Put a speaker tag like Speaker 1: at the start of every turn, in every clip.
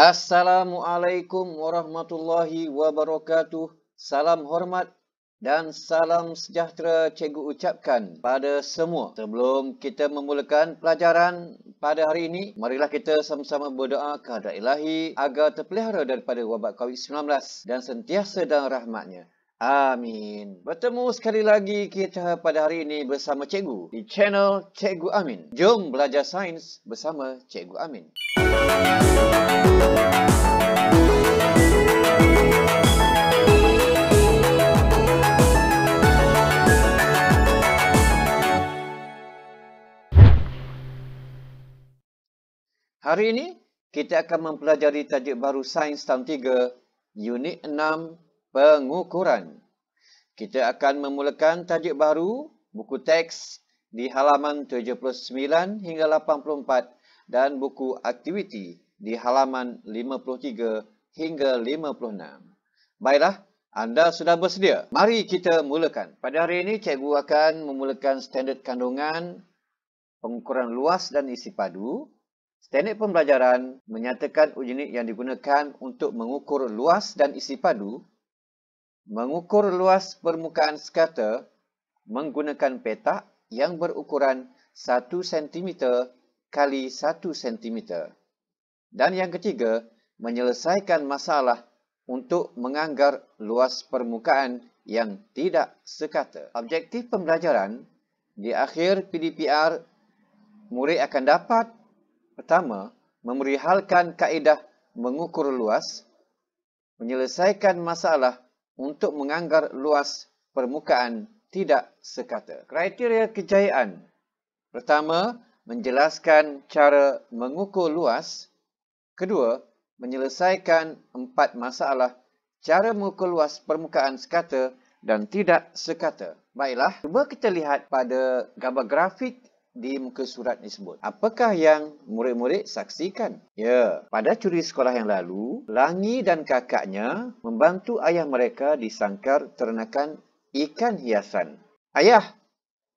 Speaker 1: Assalamualaikum warahmatullahi wabarakatuh. Salam hormat dan salam sejahtera cikgu ucapkan pada semua. Sebelum kita memulakan pelajaran pada hari ini, marilah kita sama-sama berdoa kepada Ilahi agar terpelihara daripada wabak COVID-19 dan sentiasa dalam rahmatnya. Amin. Bertemu sekali lagi kita pada hari ini bersama cikgu di channel Cikgu Amin. Jom belajar sains bersama Cikgu Amin. Musik Hari ini, kita akan mempelajari tajuk baru Sains Tahun 3, Unit 6, Pengukuran. Kita akan memulakan tajuk baru, buku teks di halaman 79 hingga 84 dan buku aktiviti di halaman 53 hingga 56. Baiklah, anda sudah bersedia. Mari kita mulakan. Pada hari ini, cikgu akan memulakan standard kandungan, pengukuran luas dan isi padu. Standard pembelajaran menyatakan unit yang digunakan untuk mengukur luas dan isi padu, mengukur luas permukaan skata menggunakan petak yang berukuran 1 cm x 1 cm. Dan yang ketiga, menyelesaikan masalah untuk menganggar luas permukaan yang tidak sekata. Objektif pembelajaran di akhir PDPR, murid akan dapat pertama, memerihalkan kaedah mengukur luas, menyelesaikan masalah untuk menganggar luas permukaan tidak sekata. Kriteria kejayaan. Pertama, menjelaskan cara mengukur luas. Kedua, menyelesaikan empat masalah cara mengukur luas permukaan sekata dan tidak sekata. Baiklah, cuba kita lihat pada gambar grafik di muka surat ini sebut. Apakah yang murid-murid saksikan? Ya, pada curi sekolah yang lalu, Langi dan kakaknya membantu ayah mereka di sangkar ternakan ikan hiasan. Ayah,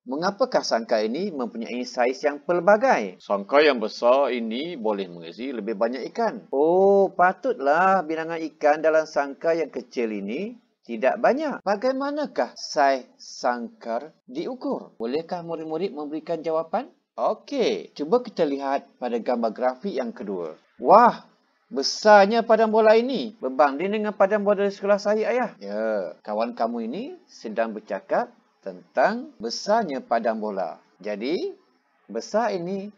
Speaker 1: Mengapakah sangkar ini mempunyai saiz yang pelbagai? Sangkar yang besar ini boleh mengisi lebih banyak ikan. Oh, patutlah bilangan ikan dalam sangkar yang kecil ini tidak banyak. Bagaimanakah saiz sangkar diukur? Bolehkah murid-murid memberikan jawapan? Okey, cuba kita lihat pada gambar grafik yang kedua. Wah, besarnya padang bola ini berbanding dengan padang bola dari sekolah saya, ayah. Ya, kawan kamu ini sedang bercakap tentang besarnya padang bola. Jadi, besar ini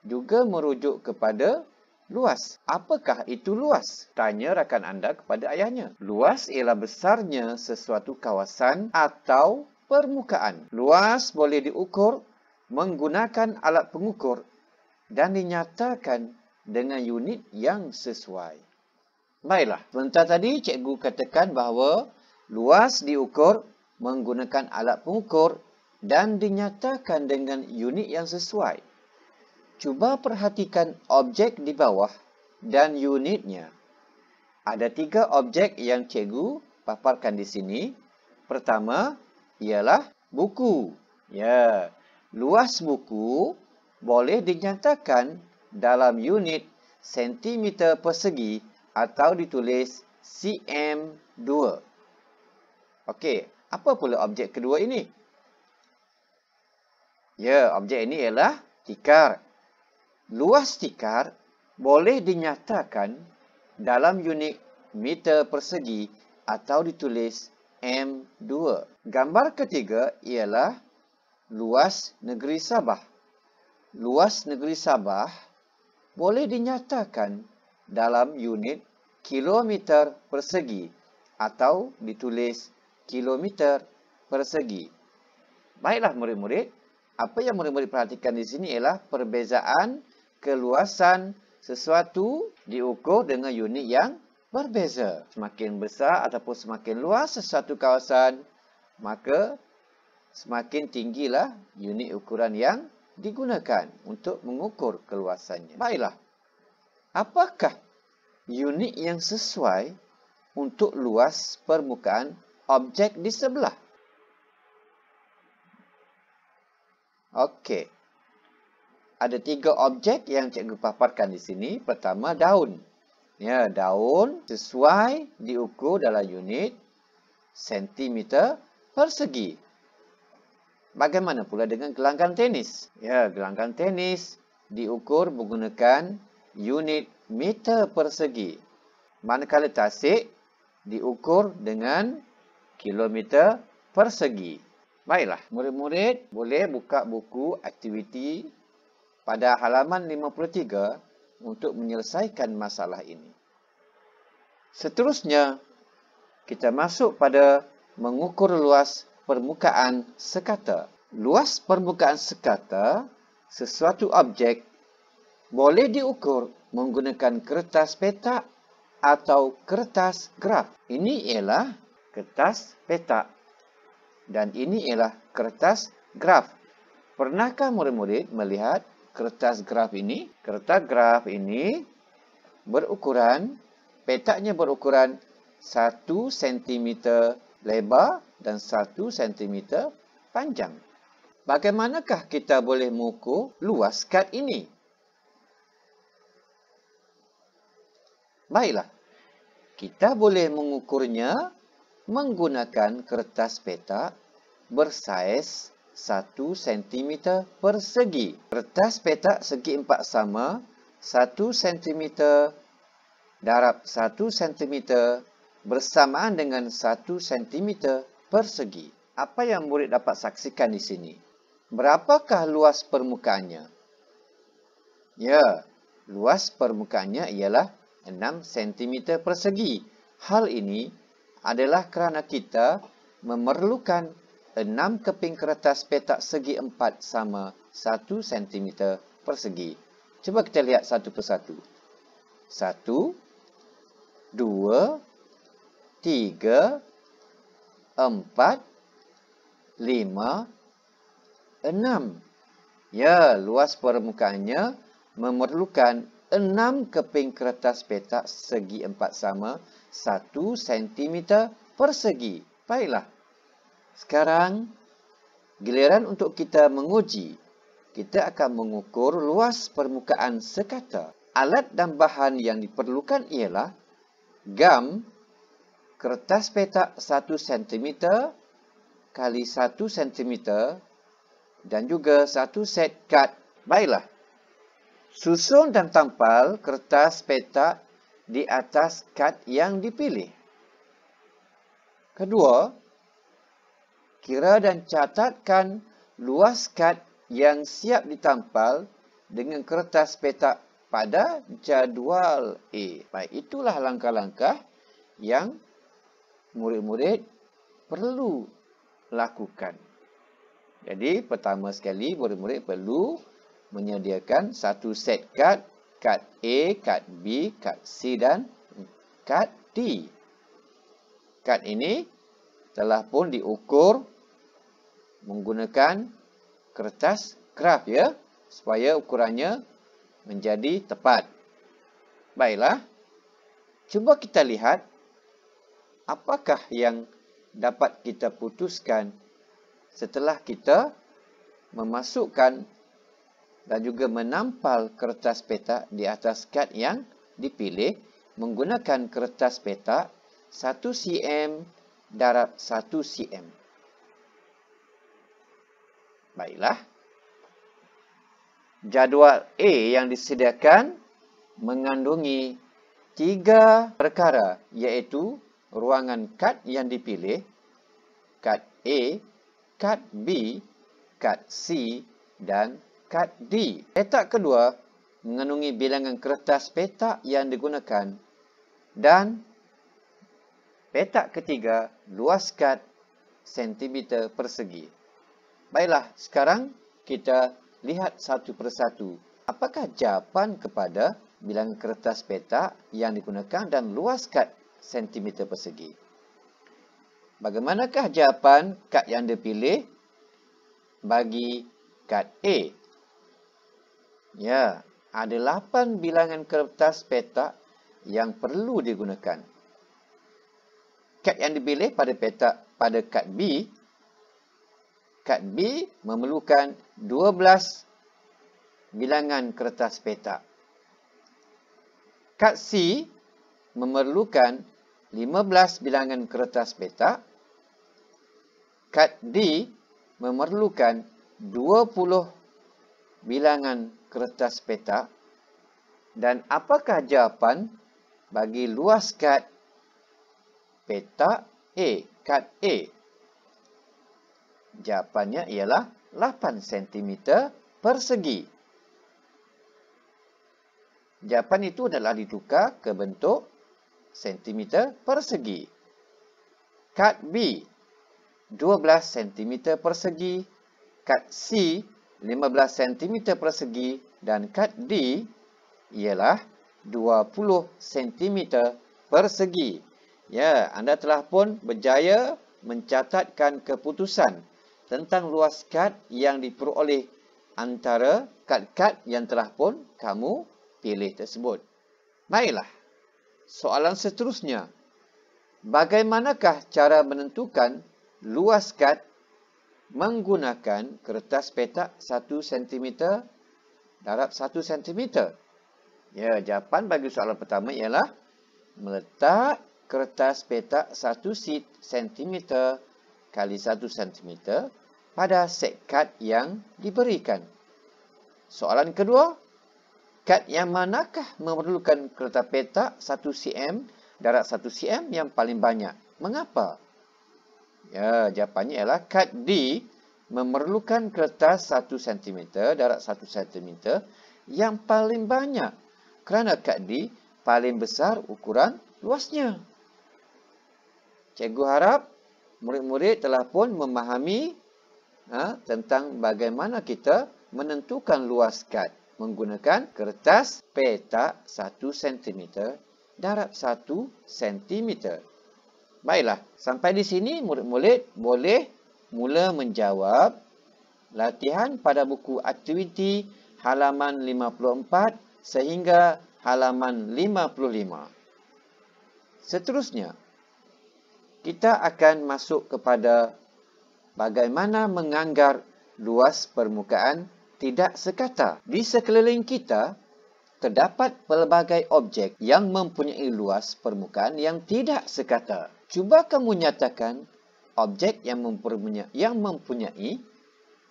Speaker 1: juga merujuk kepada luas. Apakah itu luas? Tanya rakan anda kepada ayahnya. Luas ialah besarnya sesuatu kawasan atau permukaan. Luas boleh diukur menggunakan alat pengukur dan dinyatakan dengan unit yang sesuai. Baiklah, sebentar tadi cikgu katakan bahawa luas diukur menggunakan alat pengukur dan dinyatakan dengan unit yang sesuai. Cuba perhatikan objek di bawah dan unitnya. Ada tiga objek yang cikgu paparkan di sini. Pertama, ialah buku. Ya, luas buku boleh dinyatakan dalam unit sentimeter persegi atau ditulis CM2. Okey, apa pula objek kedua ini? Ya, objek ini ialah tikar. Luas tikar boleh dinyatakan dalam unit meter persegi atau ditulis M2. Gambar ketiga ialah luas negeri Sabah. Luas negeri Sabah boleh dinyatakan dalam unit kilometer persegi atau ditulis km persegi. Baiklah murid-murid, apa yang murid-murid perhatikan di sini ialah perbezaan keluasan sesuatu diukur dengan unit yang berbeza. Semakin besar ataupun semakin luas sesuatu kawasan, maka semakin tinggilah unit ukuran yang digunakan untuk mengukur keluasannya. Baiklah, apakah unit yang sesuai untuk luas permukaan objek di sebelah. Okey. Ada tiga objek yang cikgu paparkan di sini. Pertama, daun. Ya, daun sesuai diukur dalam unit sentimeter persegi. Bagaimana pula dengan gelanggang tenis? Ya, gelanggang tenis diukur menggunakan unit meter persegi. Manakala tasik diukur dengan kilometer persegi. Baiklah, murid-murid boleh buka buku aktiviti pada halaman 53 untuk menyelesaikan masalah ini. Seterusnya, kita masuk pada mengukur luas permukaan sekata. Luas permukaan sekata sesuatu objek boleh diukur menggunakan kertas petak atau kertas graf. Ini ialah kertas petak. Dan ini ialah kertas graf. Pernahkah murid-murid melihat kertas graf ini? Kertas graf ini berukuran, petaknya berukuran 1 cm lebar dan 1 cm panjang. Bagaimanakah kita boleh mengukur luas kad ini? Baiklah, kita boleh mengukurnya menggunakan kertas petak bersaiz 1 cm persegi. Kertas petak segi empat sama 1 cm darab 1 cm bersamaan dengan 1 cm persegi. Apa yang murid dapat saksikan di sini? Berapakah luas permukaannya? Ya, luas permukaannya ialah 6 cm persegi. Hal ini adalah kerana kita memerlukan enam keping kertas petak segi empat sama satu sentimeter persegi. Cuba kita lihat satu persatu. Satu, dua, tiga, empat, lima, enam. Ya, luas permukaannya memerlukan enam keping kertas petak segi empat sama 1 satu sentimeter persegi. Baiklah. Sekarang, giliran untuk kita menguji. Kita akan mengukur luas permukaan sekata. Alat dan bahan yang diperlukan ialah gam, kertas petak 1 cm x 1 cm dan juga satu set kad. Baiklah. Susun dan tampal kertas petak di atas kad yang dipilih. Kedua, kira dan catatkan luas kad yang siap ditampal dengan kertas petak pada jadual A. Baik, itulah langkah-langkah yang murid-murid perlu lakukan. Jadi, pertama sekali murid-murid perlu menyediakan satu set kad kad A, kad B, kad C dan kad D. Kad ini telah pun diukur menggunakan kertas graf ya supaya ukurannya menjadi tepat. Baiklah, cuba kita lihat apakah yang dapat kita putuskan setelah kita memasukkan dan juga menampal kertas petak di atas kad yang dipilih menggunakan kertas petak 1cm darab 1cm. Baiklah. Jadual A yang disediakan mengandungi tiga perkara iaitu ruangan kad yang dipilih, kad A, kad B, kad C dan kad D. Petak kedua mengandungi bilangan kertas petak yang digunakan dan petak ketiga luas kad sentimeter persegi. Baiklah, sekarang kita lihat satu persatu. Apakah jawapan kepada bilangan kertas petak yang digunakan dan luas kad sentimeter persegi? Bagaimanakah jawapan kad yang dipilih bagi kad A? Ya, ada lapan bilangan kertas petak yang perlu digunakan. Kad yang dipilih pada petak pada kad B kad B memerlukan dua belas bilangan kertas petak. Kad C memerlukan lima belas bilangan kertas petak. Kad D memerlukan dua puluh bilangan kertas petak dan apakah jawapan bagi luas kad petak A, kad A? Jawapannya ialah 8 cm persegi. Jawapan itu adalah ditukar ke bentuk cm persegi. Kad B, 12 cm persegi. Kad C, 15 cm persegi dan kad D ialah 20 cm persegi. Ya, anda telah pun berjaya mencatatkan keputusan tentang luas kad yang diperoleh antara kad-kad yang telah pun kamu pilih tersebut. Baiklah, soalan seterusnya. Bagaimanakah cara menentukan luas kad menggunakan kertas petak 1 cm darab 1 cm. Ya, jawapan bagi soalan pertama ialah meletak kertas petak 1 cm x 1 cm pada set kad yang diberikan. Soalan kedua, kad yang manakah memerlukan kertas petak 1 cm darab 1 cm yang paling banyak? Mengapa? Mengapa? Ya, jawapannya ialah kad D memerlukan kertas 1 cm, darat 1 cm yang paling banyak kerana kad D paling besar ukuran luasnya. Cikgu harap murid-murid telah pun memahami ha, tentang bagaimana kita menentukan luas kad menggunakan kertas petak 1 cm, darat 1 cm. Baiklah, sampai di sini murid-murid boleh mula menjawab latihan pada buku aktiviti halaman 54 sehingga halaman 55. Seterusnya, kita akan masuk kepada bagaimana menganggar luas permukaan tidak sekata. Di sekeliling kita, terdapat pelbagai objek yang mempunyai luas permukaan yang tidak sekata cuba kamu nyatakan objek yang mempunyai, yang mempunyai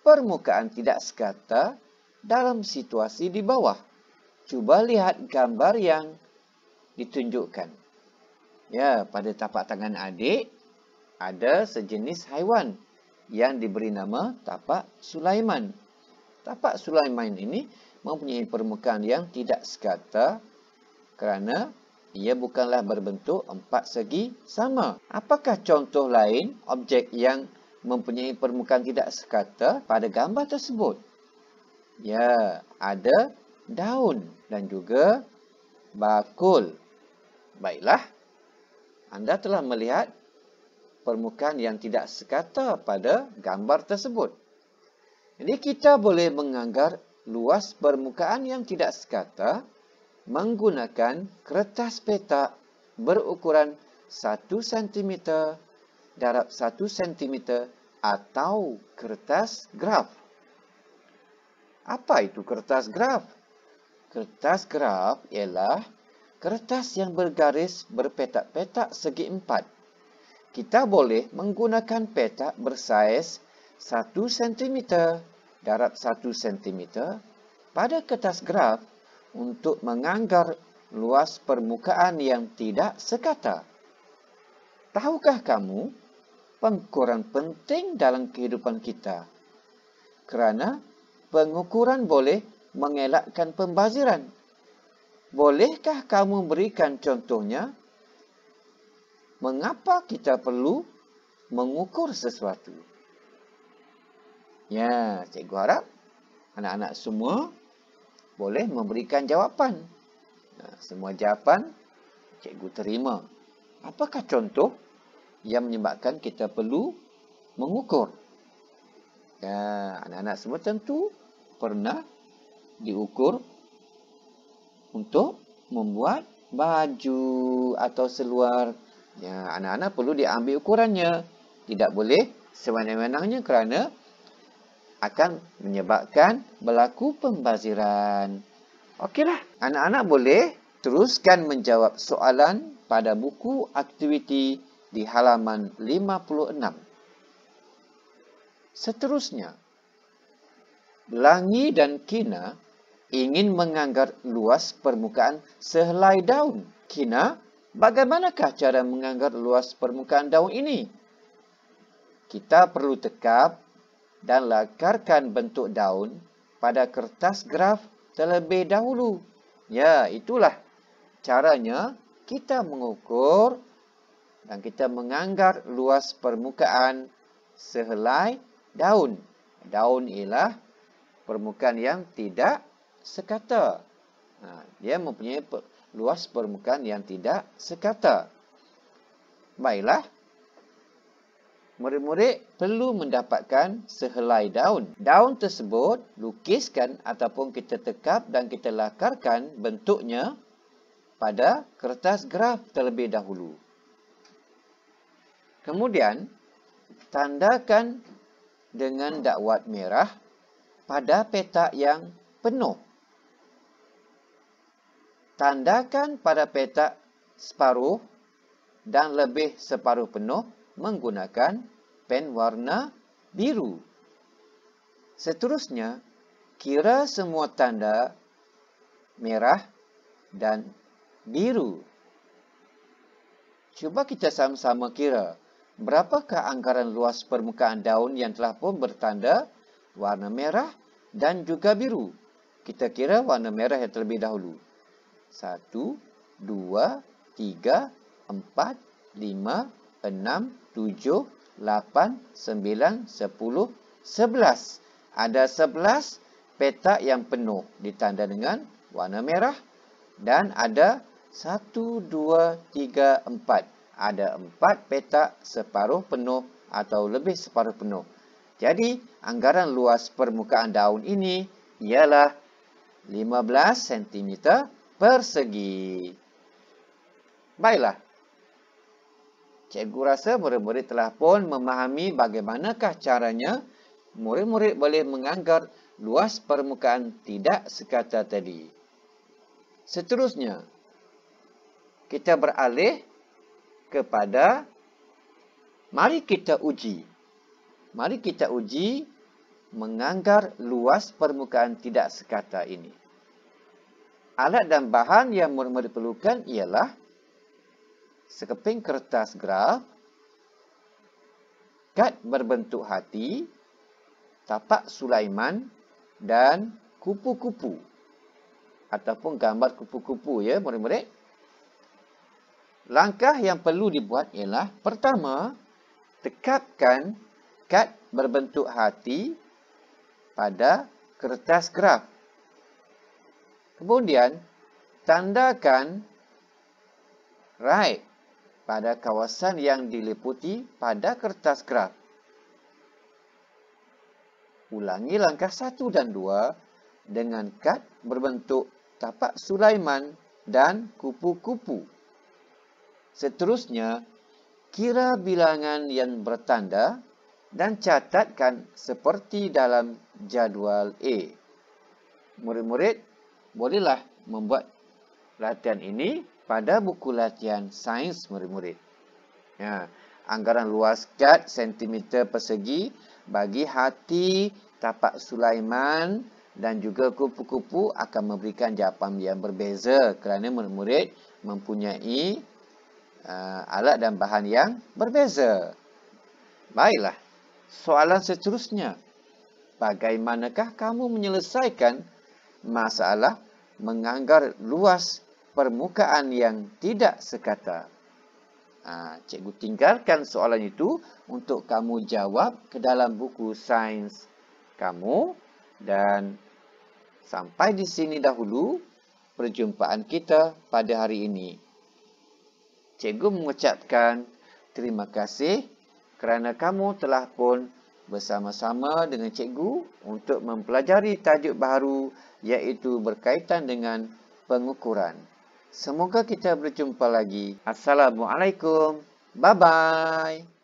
Speaker 1: permukaan tidak sekata dalam situasi di bawah. Cuba lihat gambar yang ditunjukkan. Ya, pada tapak tangan adik ada sejenis haiwan yang diberi nama tapak Sulaiman. Tapak Sulaiman ini mempunyai permukaan yang tidak sekata kerana ia bukanlah berbentuk empat segi sama. Apakah contoh lain objek yang mempunyai permukaan tidak sekata pada gambar tersebut? Ya, ada daun dan juga bakul. Baiklah, anda telah melihat permukaan yang tidak sekata pada gambar tersebut. Jadi kita boleh menganggar luas permukaan yang tidak sekata menggunakan kertas petak berukuran 1 cm darab 1 cm atau kertas graf. Apa itu kertas graf? Kertas graf ialah kertas yang bergaris berpetak-petak segi empat. Kita boleh menggunakan petak bersaiz 1 cm darab 1 cm pada kertas graf untuk menganggar luas permukaan yang tidak sekata. Tahukah kamu pengukuran penting dalam kehidupan kita? Kerana pengukuran boleh mengelakkan pembaziran. Bolehkah kamu berikan contohnya? Mengapa kita perlu mengukur sesuatu? Ya, cikgu harap anak-anak semua boleh memberikan jawapan. Nah, semua jawapan cikgu terima. Apakah contoh yang menyebabkan kita perlu mengukur? Ya, anak-anak ya, semua tentu pernah diukur untuk membuat baju atau seluar. Ya, anak-anak ya, perlu diambil ukurannya. Tidak boleh sewenang-wenangnya kerana akan menyebabkan berlaku pembaziran. Okeylah, anak-anak boleh teruskan menjawab soalan pada buku aktiviti di halaman 56. Seterusnya, Langi dan Kina ingin menganggar luas permukaan sehelai daun. Kina, bagaimanakah cara menganggar luas permukaan daun ini? Kita perlu tekap dan lakarkan bentuk daun pada kertas graf terlebih dahulu. Ya, itulah caranya kita mengukur dan kita menganggar luas permukaan sehelai daun. Daun ialah permukaan yang tidak sekata. Ha, dia mempunyai luas permukaan yang tidak sekata. Baiklah. Murid-murid perlu mendapatkan sehelai daun. Daun tersebut lukiskan ataupun kita tekap dan kita lakarkan bentuknya pada kertas graf terlebih dahulu. Kemudian, tandakan dengan dakwat merah pada petak yang penuh. Tandakan pada petak separuh dan lebih separuh penuh menggunakan pen warna biru. Seterusnya, kira semua tanda merah dan biru. Cuba kita sama-sama kira berapakah anggaran luas permukaan daun yang telah pun bertanda warna merah dan juga biru. Kita kira warna merah yang terlebih dahulu. Satu, dua, tiga, empat, lima. Enam, tujuh, lapan, sembilan, sepuluh, sebelas. Ada sebelas petak yang penuh ditanda dengan warna merah. Dan ada satu, dua, tiga, empat. Ada empat petak separuh penuh atau lebih separuh penuh. Jadi, anggaran luas permukaan daun ini ialah 15 cm persegi. Baiklah, cikgu rasa murid-murid telah pun memahami bagaimanakah caranya murid-murid boleh menganggar luas permukaan tidak sekata tadi. Seterusnya, kita beralih kepada mari kita uji. Mari kita uji menganggar luas permukaan tidak sekata ini. Alat dan bahan yang murid-murid perlukan ialah sekeping kertas graf, kad berbentuk hati, tapak Sulaiman dan kupu-kupu. Ataupun gambar kupu-kupu ya, murid-murid. Langkah yang perlu dibuat ialah pertama, tekapkan kad berbentuk hati pada kertas graf. Kemudian, tandakan right pada kawasan yang diliputi pada kertas graf. Ulangi langkah 1 dan 2 dengan kad berbentuk tapak Sulaiman dan kupu-kupu. Seterusnya, kira bilangan yang bertanda dan catatkan seperti dalam jadual A. Murid-murid bolehlah membuat latihan ini pada buku latihan sains murid-murid. Ya. Anggaran luas cat sentimeter persegi bagi hati tapak Sulaiman dan juga kupu-kupu akan memberikan jawapan yang berbeza kerana murid-murid mempunyai uh, alat dan bahan yang berbeza. Baiklah, soalan seterusnya. Bagaimanakah kamu menyelesaikan masalah menganggar luas permukaan yang tidak sekata. Ha, cikgu tinggalkan soalan itu untuk kamu jawab ke dalam buku sains kamu. Dan sampai di sini dahulu perjumpaan kita pada hari ini. Cikgu mengucapkan terima kasih kerana kamu telah pun bersama-sama dengan cikgu untuk mempelajari tajuk baru iaitu berkaitan dengan pengukuran. Semoga kita berjumpa lagi. Assalamualaikum. Bye-bye.